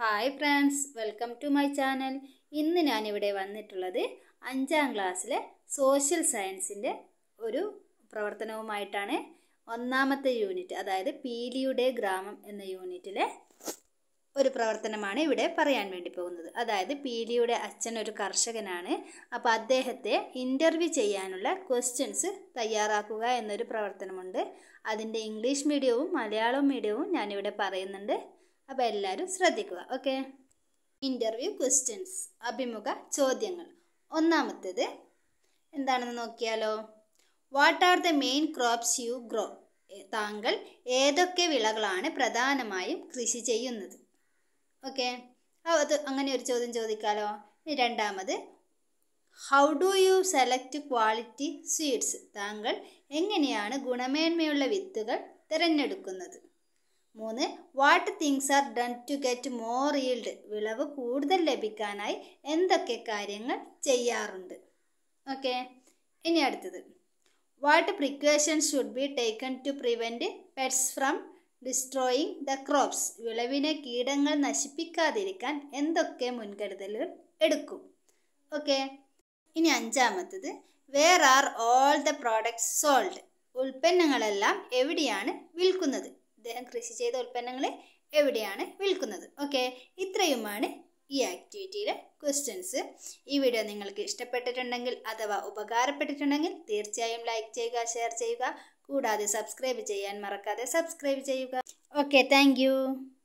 hi friends welcome to my channel ഇന്ന് ഞാനിവിടെ വന്നിട്ടുള്ളത് അഞ്ചാം ക്ലാസ്സിലെ സോഷ്യൽ സയൻസിൻ്റെ ഒരു പ്രവർത്തനവുമായിട്ടാണ് ഒന്നാമത്തെ യൂണിറ്റ് അതായത് പീലിയുടെ ഗ്രാമം എന്ന യൂണിറ്റിലെ ഒരു പ്രവർത്തനമാണ് ഇവിടെ പറയാൻ വേണ്ടി പോകുന്നത് അതായത് പീലിയുടെ അച്ഛൻ ഒരു കർഷകനാണ് അപ്പോൾ അദ്ദേഹത്തെ ഇൻ്റർവ്യൂ ചെയ്യാനുള്ള ക്വസ്റ്റ്യൻസ് തയ്യാറാക്കുക എന്നൊരു പ്രവർത്തനമുണ്ട് അതിൻ്റെ ഇംഗ്ലീഷ് മീഡിയവും മലയാളം മീഡിയവും ഞാനിവിടെ പറയുന്നുണ്ട് അപ്പോൾ എല്ലാവരും ശ്രദ്ധിക്കുക ഓക്കെ ഇൻ്റർവ്യൂ ക്വസ്റ്റ്യൻസ് അഭിമുഖ ചോദ്യങ്ങൾ ഒന്നാമത്തേത് എന്താണെന്ന് നോക്കിയാലോ what are the main crops you grow താങ്കൾ ഏതൊക്കെ വിളകളാണ് പ്രധാനമായും കൃഷി ചെയ്യുന്നത് ഓക്കെ അത് അങ്ങനെ ഒരു ചോദ്യം ചോദിക്കാലോ രണ്ടാമത് how do you select quality seeds താങ്കൾ എങ്ങനെയാണ് ഗുണമേന്മയുള്ള വിത്തുകൾ തിരഞ്ഞെടുക്കുന്നത് മൂന്ന് what things are done to get more yield വിളവ് കൂടുതൽ ലഭിക്കാനായി എന്തൊക്കെ കാര്യങ്ങൾ ചെയ്യാറുണ്ട് ഓക്കെ ഇനി അടുത്തത് what precaution should be taken to prevent pests from destroying the crops വിളവിനെ കീടങ്ങൾ നശിപ്പിക്കാതിരിക്കാൻ എന്തൊക്കെ മുൻകരുതലുകൾ എടുക്കും ഓക്കെ ഇനി അഞ്ചാമത്തത് where are all the products sold ഉൽപ്പന്നങ്ങളെല്ലാം എവിടെയാണ് വിൽക്കുന്നത് ഇദ്ദേഹം കൃഷി ചെയ്ത ഉൽപ്പന്നങ്ങൾ എവിടെയാണ് വിൽക്കുന്നത് ഓക്കെ ഇത്രയുമാണ് ഈ ആക്ടിവിറ്റിയിലെ ക്വസ്റ്റ്യൻസ് ഈ വീഡിയോ നിങ്ങൾക്ക് ഇഷ്ടപ്പെട്ടിട്ടുണ്ടെങ്കിൽ അഥവാ ഉപകാരപ്പെട്ടിട്ടുണ്ടെങ്കിൽ തീർച്ചയായും ലൈക്ക് ചെയ്യുക ഷെയർ ചെയ്യുക കൂടാതെ സബ്സ്ക്രൈബ് ചെയ്യാൻ മറക്കാതെ സബ്സ്ക്രൈബ് ചെയ്യുക ഓക്കെ താങ്ക്